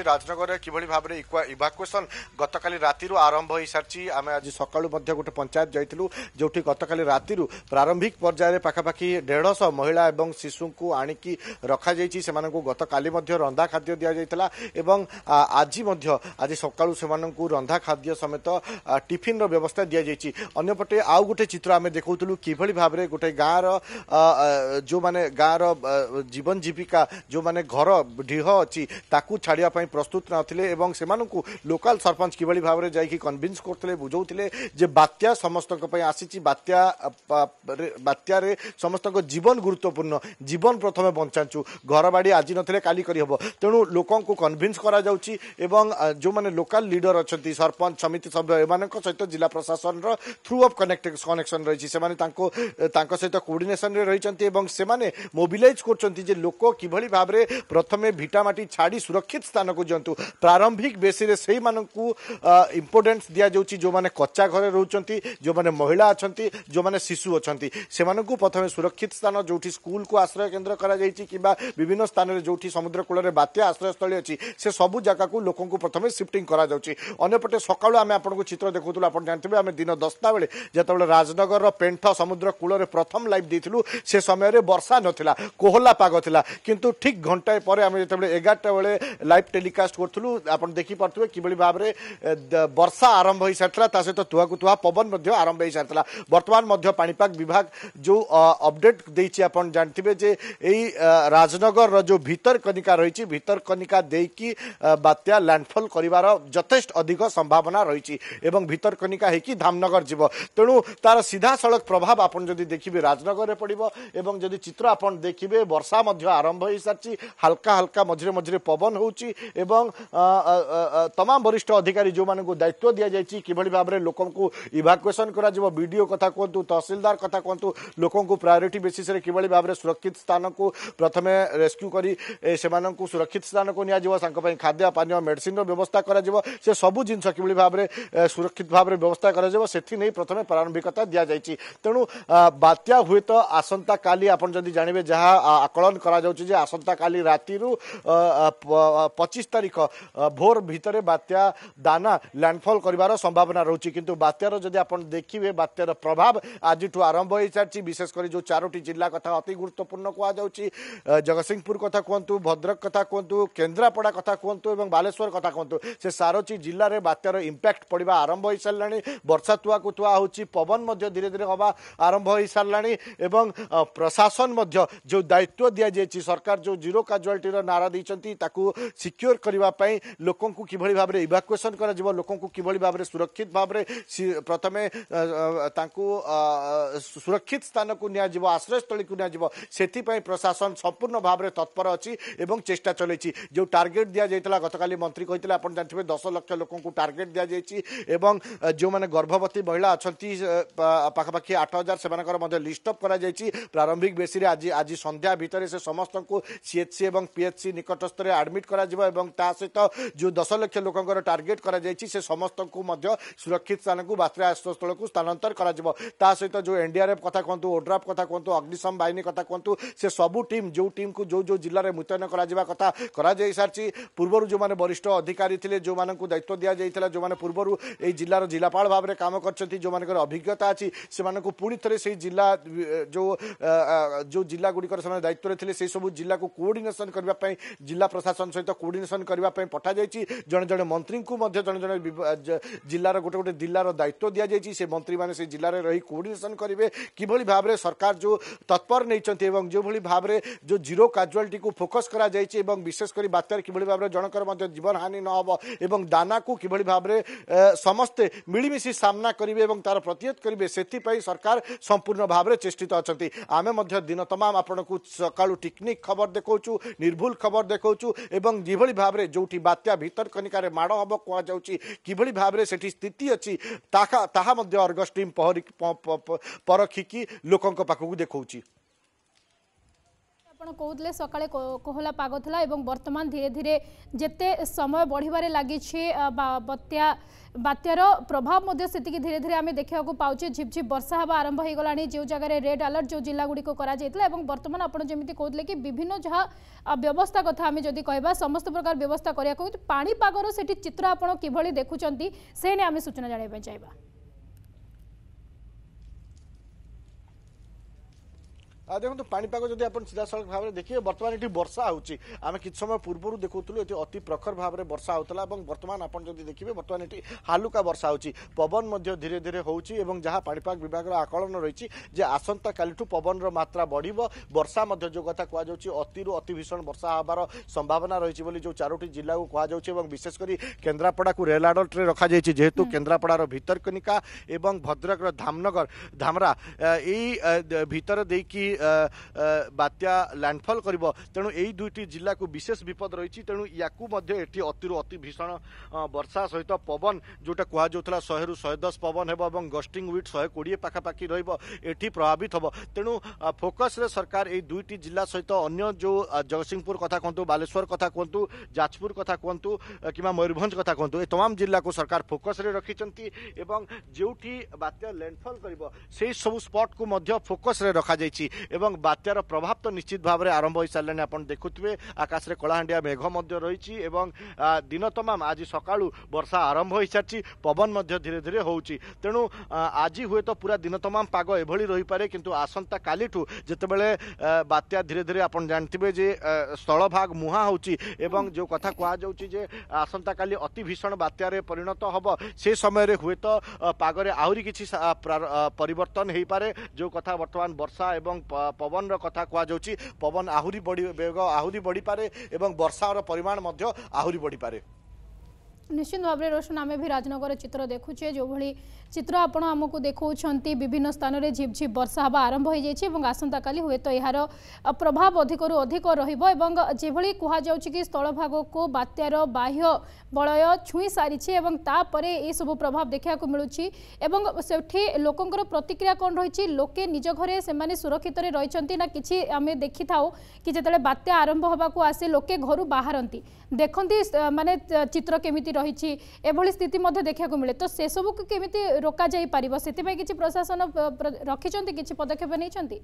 राजनगर इक्वा इभाकुसन गतकाली राति आरम्भ सकालु पंचायत जाइ जो गतकाली राति प्रारम्भिक पर्यावरण पाँड सहिलाखाइसँग गतकाली र दिइला आज आज सक्ल खाद्य समेत ठिफिन र व्यवस्था दिन्छ अन्यपटे आउँ गुभ गाडी गाँ र जो गाँ र जीवन जीविक जो घर ढि अ छाडिन्छ প্রস্তুত নথিলে এবং সেমানকু লোকাল সরপঞ্চ কিভাবে ভাবে যাইকি কনভিন্স করুলে বুঝাউলে যে বাত্যা সমস্ত আসিছি বাত্যা বাত্যারে সমস্ত জীবন গুরুত্বপূর্ণ জীবন প্রথমে বঞ্চাঞ্চু ঘর বাড়ি আজি নথিলে কালি করি হব তেণু লোকଙ୍କୁ কনভিন্স করা যাଉଛି এবং ଯେଉଁମାନେ ଲୋକାଲ ଲିଡର ଅଛନ୍ତି ସରପଞ୍ଚ ସମିତି ସଭ୍ୟ ଏମାନଙ୍କ ସହିତ ଜିଲ୍ଲା ପ୍ରଶାସନର ଥ୍ରୁ ଅଫ୍ କନେକ୍ଟ କନେକ୍ସନ୍ ରହିଛି ସେମାନେ ତାଙ୍କ ତାଙ୍କ ସହିତ କୋର୍ଡିନେସନରେ ରହିଛନ୍ତି ଏବଂ ସେମାନେ ମୋବିଲାଇଜ୍ କରୁଛନ୍ତି ଯେ ଲୋକ କିଭଳି ଭାବରେ ପ୍ରଥମେ ଭିଟାମାଟି ଛାଡ଼ି ସୁରକ୍ଷିତ ସ୍ଥାନ प्रारम्भिक बेही कचा घरेन्सिशु अथमे सुरक्षित स्थान जो को आश्रय केन्द्र किम्बा विभिन्न स्थानले समुद्रकूल बात्या आश्रय स्थल अस्ति जग्गा लोके सिफ्ट गराइ अन्यपटे सकाल आम चित्र देखाउँ जान्थ्यो दिन दसटा बेला राजनगर समुद्र पेन्ट समुद्रकूल प्रथम लिभर वर्षा नला कोहला पाग्ला कन्ट्रु ठिक घन्टा एगारटा बेला ଟେଲିକାଷ୍ଟ କରୁଥିଲୁ ଆପଣ ଦେଖିପାରୁଥିବେ କିଭଳି ଭାବରେ ବର୍ଷା ଆରମ୍ଭ ହୋଇସାରିଥିଲା ତା ସହିତ ତୁହାକୁ ତୁହା ପବନ ମଧ୍ୟ ଆରମ୍ଭ ହୋଇସାରିଥିଲା ବର୍ତ୍ତମାନ ମଧ୍ୟ ପାଣିପାଗ ବିଭାଗ ଯେଉଁ ଅପଡେଟ୍ ଦେଇଛି ଆପଣ ଜାଣିଥିବେ ଯେ ଏଇ ରାଜନଗରର ଯେଉଁ ଭିତରକନିକା ରହିଛି ଭିତରକନିକା ଦେଇକି ବାତ୍ୟା ଲ୍ୟାଣ୍ଡଫଲ୍ କରିବାର ଯଥେଷ୍ଟ ଅଧିକ ସମ୍ଭାବନା ରହିଛି ଏବଂ ଭିତରକନିକା ହେଇକି ଧାମନଗର ଯିବ ତେଣୁ ତାର ସିଧାସଳଖ ପ୍ରଭାବ ଆପଣ ଯଦି ଦେଖିବେ ରାଜନଗରରେ ପଡ଼ିବ ଏବଂ ଯଦି ଚିତ୍ର ଆପଣ ଦେଖିବେ ବର୍ଷା ମଧ୍ୟ ଆରମ୍ଭ ହୋଇସାରିଛି ହାଲକା ହାଲକା ମଝିରେ ମଝିରେ ପବନ ହେଉଛି एवं तमाम वरिष्ठ अधिकारी जो मानक दायित्व दि जाएगी किभली भाव में लोक इभाकुएसन करओ कथा कहतु तहसिलदार कथा कहतु लोक प्रायोरीटी बेसीस कि सुरक्षित स्थान को प्रथम रेस्क्यू कर सुरक्षित स्थान को निजी खाद्य पानी मेडिसीन व्यवस्था कर सब जिन कि भाव में सुरक्षित भाव में व्यवस्था करें प्रथम प्रारंभिकता दि जाए तेणु बात्या हुए तो आसंता का आप जानते जहाँ आकलन कर आसंता का राति पचि ପଚିଶ ତାରିଖ ଭୋର ଭିତରେ ବାତ୍ୟା ଦାନା ଲ୍ୟାଣ୍ଡଫଲ୍ କରିବାର ସମ୍ଭାବନା ରହୁଛି କିନ୍ତୁ ବାତ୍ୟାର ଯଦି ଆପଣ ଦେଖିବେ ବାତ୍ୟାର ପ୍ରଭାବ ଆଜିଠୁ ଆରମ୍ଭ ହୋଇସାରିଛି ବିଶେଷ କରି ଯେଉଁ ଚାରୋଟି ଜିଲ୍ଲା କଥା ଅତି ଗୁରୁତ୍ୱପୂର୍ଣ୍ଣ କୁହାଯାଉଛି ଜଗତସିଂହପୁର କଥା କୁହନ୍ତୁ ଭଦ୍ରକ କଥା କୁହନ୍ତୁ କେନ୍ଦ୍ରାପଡ଼ା କଥା କୁହନ୍ତୁ ଏବଂ ବାଲେଶ୍ୱର କଥା କୁହନ୍ତୁ ସେ ସାରୋଚି ଜିଲ୍ଲାରେ ବାତ୍ୟାର ଇମ୍ପାକ୍ଟ ପଡ଼ିବା ଆରମ୍ଭ ହୋଇସାରିଲାଣି ବର୍ଷା ତୁଆକୁ ତୁଆ ହେଉଛି ପବନ ମଧ୍ୟ ଧୀରେ ଧୀରେ ହେବା ଆରମ୍ଭ ହୋଇସାରିଲାଣି ଏବଂ ପ୍ରଶାସନ ମଧ୍ୟ ଯେଉଁ ଦାୟିତ୍ୱ ଦିଆଯାଇଛି ସରକାର ଯେଉଁ ଜିରୋ କାଜୁଆଲିଟିର ନାରା ଦେଇଛନ୍ତି ତାକୁ ସିକ୍ୟୁର ସିଓର କରିବା ପାଇଁ ଲୋକଙ୍କୁ କିଭଳି ଭାବରେ ଇଭାକୁଏସନ୍ କରାଯିବ ଲୋକଙ୍କୁ କିଭଳି ଭାବରେ ସୁରକ୍ଷିତ ଭାବରେ ପ୍ରଥମେ ତାଙ୍କୁ ସୁରକ୍ଷିତ ସ୍ଥାନକୁ ନିଆଯିବ ଆଶ୍ରୟସ୍ଥଳୀକୁ ନିଆଯିବ ସେଥିପାଇଁ ପ୍ରଶାସନ ସମ୍ପୂର୍ଣ୍ଣ ଭାବରେ ତତ୍ପର ଅଛି ଏବଂ ଚେଷ୍ଟା ଚଲେଇଛି ଯେଉଁ ଟାର୍ଗେଟ୍ ଦିଆଯାଇଥିଲା ଗତକାଲି ମନ୍ତ୍ରୀ କହିଥିଲେ ଆପଣ ଜାଣିଥିବେ ଦଶ ଲକ୍ଷ ଲୋକଙ୍କୁ ଟାର୍ଗେଟ୍ ଦିଆଯାଇଛି ଏବଂ ଯେଉଁମାନେ ଗର୍ଭବତୀ ମହିଳା ଅଛନ୍ତି ପାଖାପାଖି ଆଠ ହଜାର ସେମାନଙ୍କର ମଧ୍ୟ ଲିଷ୍ଟ ଅପ୍ କରାଯାଇଛି ପ୍ରାରମ୍ଭିକ ବେଶୀରେ ଆଜି ଆଜି ସନ୍ଧ୍ୟା ଭିତରେ ସେ ସମସ୍ତଙ୍କୁ ସିଏଚ୍ସି ଏବଂ ପିଏଚ୍ସି ନିକଟସ୍ଥରେ ଆଡମିଟ୍ କରାଯିବ ଏବଂ दस लक्ष लोक टर्गेट गरि समस्तु सुरक्षित स्थानको बात्या स्थानान्तर तनडिआरएफ कथा कुहु ओड्राफ कथा कुहु अग्निशम बाहिनी कथा से सबै टीम जो को जो जो जुतयन सिक्छ पूर्वहरू जो वरिष्ठ अधिकारी दायित्व दिइरहेको जो पूर्व र जापा भावर काम गरि अभिज्ञता से पूर्व जो जागुडिक दायित्व जिल्ला कोर्डेसन जिल्ला प्रशासन सहित केसन ইনভেস্টিগেসন করা পঠাযাই জন জন মন্ত্রী জন জন জেলার গোটে গোটে জেলার দায়িত্ব দিয়াযাই সে মন্ত্রী মানে সেই জেলার রহি কোর্ডিনেসন করবে কিভাবে ভাবে সরকার যে তৎপর নিয়েছেন এবং যেভাবে ভাবে যে জিরো কাজুয়ালিটি ফোকস করা যাই এবং বিশেষ করে বাত্যার কিভাবে ভাবে জনকর মধ্যে জীবনহানি নহব এবং দানাকু কিভাবে ভাবে সমস্তে মিলিমিশি সামনা করবে এবং তার প্রতিহত করবে সেপাই সরকার সম্পূর্ণ ভাবে চেষ্টিত অনেক আমি দিন তমাম আপনার সকাল টিকনিক খবর দেখাও নির্ভুল খবর দেখাও এবং যেভাবে କିଭଳି ଭାବରେ ଯେଉଁଠି ବାତ୍ୟା ଭିତରକନିକାରେ ମାଡ଼ ହେବ କୁହାଯାଉଛି କିଭଳି ଭାବରେ ସେଠି ସ୍ଥିତି ଅଛି ତାହା ତାହା ମଧ୍ୟ ଅର୍ଗଷ୍ଟିମ୍ ପହରି ପରଖିକି ଲୋକଙ୍କ ପାଖକୁ ଦେଖାଉଛି ଆପଣ କହୁଥିଲେ ସକାଳେ କୋହଲା ପାଗ ଥିଲା ଏବଂ ବର୍ତ୍ତମାନ ଧୀରେ ଧୀରେ ଯେତେ ସମୟ ବଢ଼ିବାରେ ଲାଗିଛି ବତ୍ୟା ବାତ୍ୟାର ପ୍ରଭାବ ମଧ୍ୟ ସେତିକି ଧୀରେ ଧୀରେ ଆମେ ଦେଖିବାକୁ ପାଉଛେ ଝିପଝିପ ବର୍ଷା ହେବା ଆରମ୍ଭ ହୋଇଗଲାଣି ଯେଉଁ ଜାଗାରେ ରେଡ୍ ଆଲର୍ଟ ଯେଉଁ ଜିଲ୍ଲାଗୁଡ଼ିକ କରାଯାଇଥିଲା ଏବଂ ବର୍ତ୍ତମାନ ଆପଣ ଯେମିତି କହୁଥିଲେ କି ବିଭିନ୍ନ ଯାହା ବ୍ୟବସ୍ଥା କଥା ଆମେ ଯଦି କହିବା ସମସ୍ତ ପ୍ରକାର ବ୍ୟବସ୍ଥା କରିବାକୁ ପାଣିପାଗର ସେଠି ଚିତ୍ର ଆପଣ କିଭଳି ଦେଖୁଛନ୍ତି ସେ ନେଇ ଆମେ ସୂଚନା ଜାଣିବା ପାଇଁ ଚାହିଁବା ଦେଖନ୍ତୁ ପାଣିପାଗ ଯଦି ଆପଣ ସିଧାସଳଖ ଭାବରେ ଦେଖିବେ ବର୍ତ୍ତମାନ ଏଠି ବର୍ଷା ହେଉଛି ଆମେ କିଛି ସମୟ ପୂର୍ବରୁ ଦେଖୁଥିଲୁ ଏଠି ଅତି ପ୍ରଖର ଭାବରେ ବର୍ଷା ହେଉଥିଲା ଏବଂ ବର୍ତ୍ତମାନ ଆପଣ ଯଦି ଦେଖିବେ ବର୍ତ୍ତମାନ ଏଠି ହାଲୁକା ବର୍ଷା ହେଉଛି ପବନ ମଧ୍ୟ ଧୀରେ ଧୀରେ ହେଉଛି ଏବଂ ଯାହା ପାଣିପାଗ ବିଭାଗର ଆକଳନ ରହିଛି ଯେ ଆସନ୍ତାକାଲିଠୁ ପବନର ମାତ୍ରା ବଢ଼ିବ ବର୍ଷା ମଧ୍ୟ ଯେଉଁ କଥା କୁହାଯାଉଛି ଅତିରୁ ଅତି ଭୀଷଣ ବର୍ଷା ହେବାର ସମ୍ଭାବନା ରହିଛି ବୋଲି ଯେଉଁ ଚାରୋଟି ଜିଲ୍ଲାକୁ କୁହାଯାଉଛି ଏବଂ ବିଶେଷ କରି କେନ୍ଦ୍ରାପଡ଼ାକୁ ରେଲ୍ ଆଲର୍ଟରେ ରଖାଯାଇଛି ଯେହେତୁ କେନ୍ଦ୍ରାପଡ଼ାର ଭିତରକନିକା ଏବଂ ଭଦ୍ରକର ଧାମନଗର ଧାମରା ଏଇ ଭିତର ଦେଇକି ବାତ୍ୟା ଲ୍ୟାଣ୍ଡଫଲ୍ କରିବ ତେଣୁ ଏହି ଦୁଇଟି ଜିଲ୍ଲାକୁ ବିଶେଷ ବିପଦ ରହିଛି ତେଣୁ ୟାକୁ ମଧ୍ୟ ଏଠି ଅତିରୁ ଅତି ଭୀଷଣ ବର୍ଷା ସହିତ ପବନ ଯେଉଁଟା କୁହାଯାଉଥିଲା ଶହେରୁ ଶହେ ଦଶ ପବନ ହେବ ଏବଂ ଗଷ୍ଟିଂ ୱିଟ୍ ଶହେ କୋଡ଼ିଏ ପାଖାପାଖି ରହିବ ଏଠି ପ୍ରଭାବିତ ହେବ ତେଣୁ ଫୋକସ୍ରେ ସରକାର ଏହି ଦୁଇଟି ଜିଲ୍ଲା ସହିତ ଅନ୍ୟ ଯେଉଁ ଜଗତସିଂହପୁର କଥା କୁହନ୍ତୁ ବାଲେଶ୍ୱର କଥା କୁହନ୍ତୁ ଯାଜପୁର କଥା କୁହନ୍ତୁ କିମ୍ବା ମୟୂରଭଞ୍ଜ କଥା କୁହନ୍ତୁ ଏ ତମାମ ଜିଲ୍ଲାକୁ ସରକାର ଫୋକସ୍ରେ ରଖିଛନ୍ତି ଏବଂ ଯେଉଁଠି ବାତ୍ୟା ଲ୍ୟାଣ୍ଡଫଲ୍ କରିବ ସେହି ସବୁ ସ୍ପଟ୍କୁ ମଧ୍ୟ ଫୋକସ୍ରେ ରଖାଯାଇଛି এবং বাত্যার প্রভাব তো নিশ্চিত ভাবে আরম্ভ হয়ে সারে আপনার দেখুবে আকাশে কলাহাণ্ডিয়া মেঘ মধ্যে রয়েছে এবং দিন তমাম আজ সকালু বর্ষা আরম্ভ হয়ে সারিছে পবন মধ্যে ধীরে ধীরে হচ্ছে তেণু আজ হুয়েত পুরা দিন তমাম পাগ এভাবে রইপরে কিন্তু আসন্তা কালিঠু যেতবে বাত্যা ধীরে ধীরে আপনার জাঁথিবে যে স্থলভাগ মুহা হচ্ছে এবং যে কথা কুযাচ্ছে যে আসন্তা কালি অতি ভীষণ বাত্যার পরিণত হব সে সময়ের হুয়েত পাগরে আহরি কিছু পরিবর্তন হয়ে পড়ে যে কথা বর্তমান বর্ষা এবং ପବନର କଥା କୁହାଯାଉଛି ପବନ ଆହୁରି ବଢି ବେଗ ଆହୁରି ବଢ଼ିପାରେ ଏବଂ ବର୍ଷାର ପରିମାଣ ମଧ୍ୟ ଆହୁରି ବଢ଼ିପାରେ ନିଶ୍ଚିତ ଭାବରେ ରୋଶନ ଆମେ ବି ରାଜନଗର ଚିତ୍ର ଦେଖୁଛେ ଯେଉଁଭଳି ଚିତ୍ର ଆପଣ ଆମକୁ ଦେଖାଉଛନ୍ତି ବିଭିନ୍ନ ସ୍ଥାନରେ ଝିପଝିପ୍ ବର୍ଷା ହେବା ଆରମ୍ଭ ହୋଇଯାଇଛି ଏବଂ ଆସନ୍ତାକାଲି ହୁଏତ ଏହାର ପ୍ରଭାବ ଅଧିକରୁ ଅଧିକ ରହିବ ଏବଂ ଯେଭଳି କୁହାଯାଉଛି କି ସ୍ଥଳଭାଗକୁ ବାତ୍ୟାର ବାହ୍ୟ ବଳୟ ଛୁଇଁ ସାରିଛି ଏବଂ ତାପରେ ଏସବୁ ପ୍ରଭାବ ଦେଖିବାକୁ ମିଳୁଛି ଏବଂ ସେଠି ଲୋକଙ୍କର ପ୍ରତିକ୍ରିୟା କ'ଣ ରହିଛି ଲୋକେ ନିଜ ଘରେ ସେମାନେ ସୁରକ୍ଷିତରେ ରହିଛନ୍ତି ନା କିଛି ଆମେ ଦେଖିଥାଉ କି ଯେତେବେଳେ ବାତ୍ୟା ଆରମ୍ଭ ହେବାକୁ ଆସେ ଲୋକେ ଘରୁ ବାହାରନ୍ତି ଦେଖନ୍ତି ମାନେ ଚିତ୍ର କେମିତି ରହିଛି ଏଭଳି ସ୍ଥିତି ମଧ୍ୟ ଦେଖିବାକୁ ମିଳେ ତ ସେସବୁକୁ କେମିତି ରୋକାଯାଇପାରିବ ସେଥିପାଇଁ କିଛି ପ୍ରଶାସନ ରଖିଛନ୍ତି କିଛି ପଦକ୍ଷେପ ନେଇଛନ୍ତି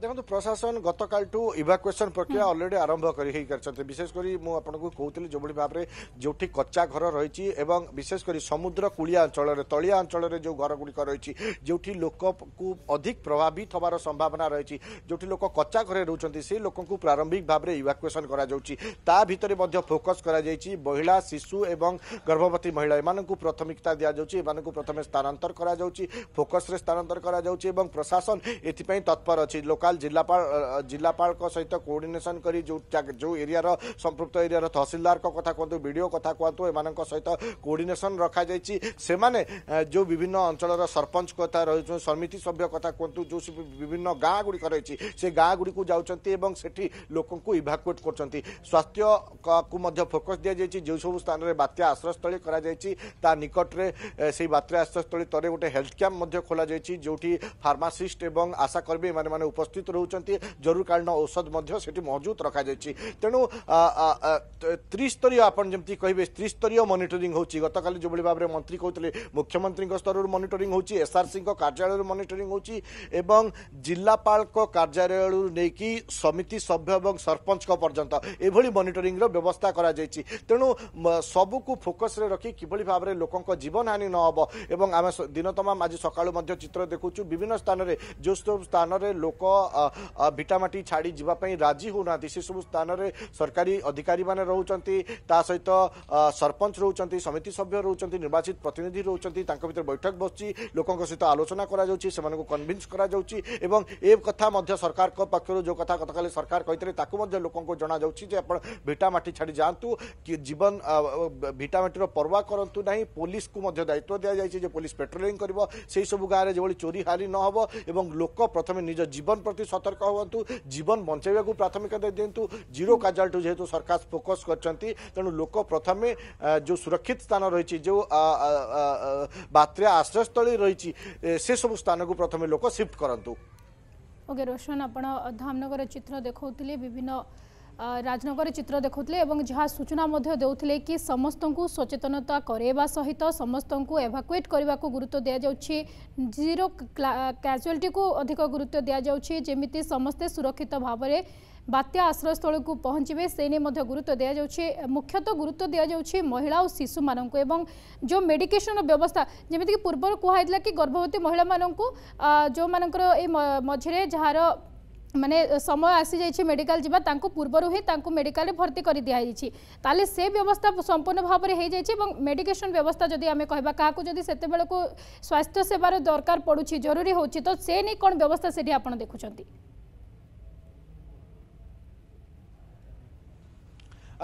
ଦେଖନ୍ତୁ ପ୍ରଶାସନ ଗତକାଲିଠୁ ଇଭାକୁଏସନ୍ ପ୍ରକ୍ରିୟା ଅଲରେଡି ଆରମ୍ଭ କରି ହେଇସାରିଛନ୍ତି ବିଶେଷ କରି ମୁଁ ଆପଣଙ୍କୁ କହୁଥିଲି ଯେଉଁଭଳି ଭାବରେ ଯେଉଁଠି କଚ୍ଚା ଘର ରହିଛି ଏବଂ ବିଶେଷ କରି ସମୁଦ୍ର କୂଳିଆ ଅଞ୍ଚଳରେ ତଳିଆ ଅଞ୍ଚଳରେ ଯେଉଁ ଘରଗୁଡ଼ିକ ରହିଛି ଯେଉଁଠି ଲୋକକୁ ଅଧିକ ପ୍ରଭାବିତ ହେବାର ସମ୍ଭାବନା ରହିଛି ଯେଉଁଠି ଲୋକ କଚ୍ଚା ଘରେ ରହୁଛନ୍ତି ସେ ଲୋକଙ୍କୁ ପ୍ରାରମ୍ଭିକ ଭାବରେ ଇଭାକୁଏସନ୍ କରାଯାଉଛି ତା ଭିତରେ ମଧ୍ୟ ଫୋକସ୍ କରାଯାଇଛି ମହିଳା ଶିଶୁ ଏବଂ ଗର୍ଭବତୀ ମହିଳା ଏମାନଙ୍କୁ ପ୍ରାଥମିକତା ଦିଆଯାଉଛି ଏମାନଙ୍କୁ ପ୍ରଥମେ ସ୍ଥାନାନ୍ତର କରାଯାଉଛି ଫୋକସ୍ରେ ସ୍ଥାନାନ୍ତର କରାଯାଉଛି ଏବଂ ପ୍ରଶାସନ ଏଥିପାଇଁ ତତ୍ପର ଅଛି ଲୋକାଲ ଜିଲ୍ଲାପାଳ ଜିଲ୍ଲାପାଳଙ୍କ ସହିତ କୋର୍ଡିନେସନ କରି ଯେଉଁ ଯେଉଁ ଏରିଆର ସମ୍ପୃକ୍ତ ଏରିଆର ତହସିଲଦାରଙ୍କ କଥା କୁହନ୍ତୁ ବିଡ଼ିଓ କଥା କୁହନ୍ତୁ ଏମାନଙ୍କ ସହିତ କୋର୍ଡିନେସନ ରଖାଯାଇଛି ସେମାନେ ଯେଉଁ ବିଭିନ୍ନ ଅଞ୍ଚଳର ସରପଞ୍ଚ କଥା ରହିଛନ୍ତି ସମିତି ସଭ୍ୟ କଥା କୁହନ୍ତୁ ଯେଉଁ ବିଭିନ୍ନ ଗାଁ ଗୁଡ଼ିକ ରହିଛି ସେ ଗାଁ ଗୁଡ଼ିକୁ ଯାଉଛନ୍ତି ଏବଂ ସେଠି ଲୋକଙ୍କୁ ଇଭାକୁଏଟ୍ କରୁଛନ୍ତି ସ୍ୱାସ୍ଥ୍ୟକୁ ମଧ୍ୟ ଫୋକସ୍ ଦିଆଯାଇଛି ଯେଉଁ ସବୁ ସ୍ଥାନରେ ବାତ୍ୟା ଆଶ୍ରୟସ୍ଥଳୀ କରାଯାଇଛି ତା ନିକଟରେ ସେହି ବାତ୍ୟା ଆଶ୍ରୟସ୍ଥଳୀ ତଳେ ଗୋଟେ ହେଲ୍ଥ କ୍ୟାମ୍ପ ମଧ୍ୟ ଖୋଲାଯାଇଛି ଯେଉଁଠି ଫାର୍ମାସିଷ୍ଟ ଏବଂ ଆଶାକର୍ମୀ ଏମାନେ ମାନେ ଉପସ୍ଥିତ ରହୁଛନ୍ତି ଜରୁରୀକାଳୀନ ଔଷଧ ମଧ୍ୟ ସେଠି ମହଜୁଦ ରଖାଯାଇଛି ତେଣୁ ତ୍ରିସ୍ତରୀୟ ଆପଣ ଯେମିତି କହିବେ ତ୍ରିସ୍ତରୀୟ ମନିଟରିଂ ହେଉଛି ଗତକାଲି ଯେଭଳି ଭାବରେ ମନ୍ତ୍ରୀ କହୁଥିଲେ ମୁଖ୍ୟମନ୍ତ୍ରୀଙ୍କ ସ୍ତରରୁ ମନିଟରିଂ ହେଉଛି ଏସ୍ଆର୍ସିଙ୍କ କାର୍ଯ୍ୟାଳୟରୁ ମନିଟରିଂ ହେଉଛି ଏବଂ ଜିଲ୍ଲାପାଳଙ୍କ କାର୍ଯ୍ୟାଳୟରୁ ନେଇକି ସମିତି ସଭ୍ୟ ଏବଂ ସରପଞ୍ଚଙ୍କ ପର୍ଯ୍ୟନ୍ତ ଏଭଳି ମନିଟରିଂର ବ୍ୟବସ୍ଥା କରାଯାଇଛି ତେଣୁ ସବୁକୁ ଫୋକସ୍ରେ ରଖି କିଭଳି ଭାବରେ ଲୋକଙ୍କ ଜୀବନହାନି ନ ହେବ ଏବଂ ଆମେ ଦିନ ତମାମ ଆଜି ସକାଳୁ ମଧ୍ୟ ଚିତ୍ର ଦେଖୁଛୁ ବିଭିନ୍ନ ସ୍ଥାନରେ ଯେଉଁ ସବୁ ସ୍ଥାନରେ ଲୋକ ভিটামাটি ছাড়ি যা রাজি হওনা সেসব স্থানের সরকারি অধিকারী মানে রোচান তা সহিত সরপঞ্চ রোচান সমিতি সভ্য রোচান নির্বাচিত প্রতিনিধি রোচান তাঁর ভিতরে বৈঠক বসছি লোক সহিত আলোচনা করা যাচ্ছে সে কনভিন্স করা যাচ্ছে এবং এ কথা সরকার পক্ষ যে কথা গতকাল সরকার কে তাকে লোক জনা যাচ্ছে যে আপনার ভিটামাটি ছাড়ি যাতে জীবন ভিটামাটির পরোয়া করতু না পুলিশ কু দায়িত্ব দিয়া যাই যে পুলিশ পেট্রোলিং করব সেই সব গাঁরে যেভাবে চোরি হারি নহব এবং লোক প্রথমে নিজ জীবন ପ୍ରତି ସତର୍କ ହୁଅନ୍ତୁ ଜୀବନ ବଞ୍ଚାଇବାକୁ ପ୍ରାଥମିକତା ଦିଅନ୍ତୁ ଜିରୋ କାଜୁଆଲିଟି ଯେହେତୁ ସରକାର ଫୋକସ୍ କରିଛନ୍ତି ତେଣୁ ଲୋକ ପ୍ରଥମେ ଯେଉଁ ସୁରକ୍ଷିତ ସ୍ଥାନ ରହିଛି ଯେଉଁ ବାତ୍ୟା ଆଶ୍ରୟସ୍ଥଳୀ ରହିଛି ସେସବୁ ସ୍ଥାନକୁ ପ୍ରଥମେ ଲୋକ ସିଫ୍ଟ କରନ୍ତୁ ଓକେ ରୋଶନ ଆପଣ ଧାମନଗର ଚିତ୍ର ଦେଖାଉଥିଲେ ବିଭିନ୍ନ ରାଜନଗର ଚିତ୍ର ଦେଖୁଥିଲେ ଏବଂ ଯାହା ସୂଚନା ମଧ୍ୟ ଦେଉଥିଲେ କି ସମସ୍ତଙ୍କୁ ସଚେତନତା କରାଇବା ସହିତ ସମସ୍ତଙ୍କୁ ଏଭାକୁଏଟ୍ କରିବାକୁ ଗୁରୁତ୍ୱ ଦିଆଯାଉଛି ଜିରୋ କ୍ୟାଜୁଆଲିଟିକୁ ଅଧିକ ଗୁରୁତ୍ୱ ଦିଆଯାଉଛି ଯେମିତି ସମସ୍ତେ ସୁରକ୍ଷିତ ଭାବରେ ବାତ୍ୟା ଆଶ୍ରୟସ୍ଥଳୀକୁ ପହଞ୍ଚିବେ ସେ ନେଇ ମଧ୍ୟ ଗୁରୁତ୍ୱ ଦିଆଯାଉଛି ମୁଖ୍ୟତଃ ଗୁରୁତ୍ୱ ଦିଆଯାଉଛି ମହିଳା ଓ ଶିଶୁମାନଙ୍କୁ ଏବଂ ଯେଉଁ ମେଡିକେସନର ବ୍ୟବସ୍ଥା ଯେମିତିକି ପୂର୍ବରୁ କୁହାଯାଇଥିଲା କି ଗର୍ଭବତୀ ମହିଳାମାନଙ୍କୁ ଯେଉଁମାନଙ୍କର ଏଇ ମଝିରେ ଯାହାର মানে সময় আসি যাই মেডিকাল যা তা পূর্বর হি তা মেডিকাল ভর্তি করে দিয়েছি তাহলে সে ব্যবস্থা সম্পূর্ণ ভাবে হয়ে যাই এবং মেডিকেসন ব্যবস্থা যদি আমি কহবা কাহকু যদি সেতবেলকু স্বাস্থ্য সেবার দরকার পড়ুছি জরুরি হচ্ছে তো সে নিয়ে কোণ ব্যবস্থা সেটি আপনার দেখুছেন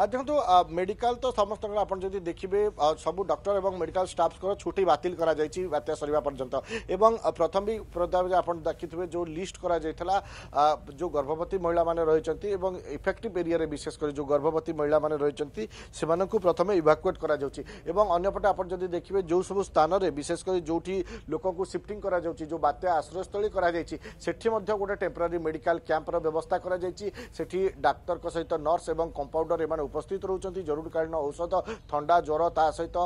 ଦେଖନ୍ତୁ ମେଡିକାଲ ତ ସମସ୍ତଙ୍କର ଆପଣ ଯଦି ଦେଖିବେ ସବୁ ଡକ୍ଟର ଏବଂ ମେଡିକାଲ ଷ୍ଟାଫ୍ଙ୍କର ଛୁଟି ବାତିଲ କରାଯାଇଛି ବାତ୍ୟା ସରିବା ପର୍ଯ୍ୟନ୍ତ ଏବଂ ପ୍ରଥମ ବି ଆପଣ ଦେଖିଥିବେ ଯେଉଁ ଲିଷ୍ଟ କରାଯାଇଥିଲା ଯେଉଁ ଗର୍ଭବତୀ ମହିଳାମାନେ ରହିଛନ୍ତି ଏବଂ ଇଫେକ୍ଟିଭ ଏରିଆରେ ବିଶେଷ କରି ଯେଉଁ ଗର୍ଭବତୀ ମହିଳାମାନେ ରହିଛନ୍ତି ସେମାନଙ୍କୁ ପ୍ରଥମେ ଇଭାକୁଏଟ୍ କରାଯାଉଛି ଏବଂ ଅନ୍ୟପଟେ ଆପଣ ଯଦି ଦେଖିବେ ଯେଉଁ ସବୁ ସ୍ଥାନରେ ବିଶେଷ କରି ଯେଉଁଠି ଲୋକଙ୍କୁ ସିଫ୍ଟିଂ କରାଯାଉଛି ଯେଉଁ ବାତ୍ୟା ଆଶ୍ରୟସ୍ଥଳୀ କରାଯାଇଛି ସେଠି ମଧ୍ୟ ଗୋଟେ ଟେମ୍ପରାରୀ ମେଡିକାଲ କ୍ୟାମ୍ପର ବ୍ୟବସ୍ଥା କରାଯାଇଛି ସେଠି ଡାକ୍ତରଙ୍କ ସହିତ ନର୍ସ ଏବଂ କମ୍ପାଉଣ୍ଡର ଏମାନେ উপস্থিত রয়েছেন জরুরীকালীন ঔষধ থা জ্বর তা সহিত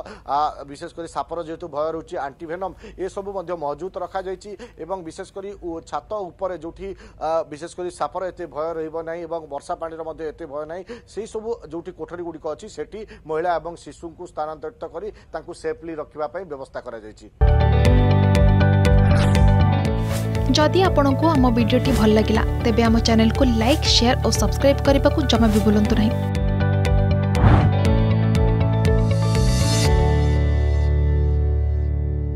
বিশেষ করে সাপর যেহেতু ভয় রয়েছে আন্টিভেনম এসবু মজুদ রখা যাই এবং বিশেষ করে ছাত উপরে যেটি বিশেষ করে সাপর এতে ভয় রহব না এবং বর্ষা পাড়ির মধ্যে এতে ভয় না সেই সবু যেটি কোঠরি গুড়ি অছি সেটি মহিলা এবং শিশুঙ্কু স্থানান্তরিত করে তাঁকু সেফলি রক্ষা ব্যবস্থা করা যাই যদি আপনার আম ভিডিওটি ভাল লাগিলা তেবে আম চ্যানেলকে লাইক সেয়ার ও সবসক্রাইব করা জমা বি ভুলতু না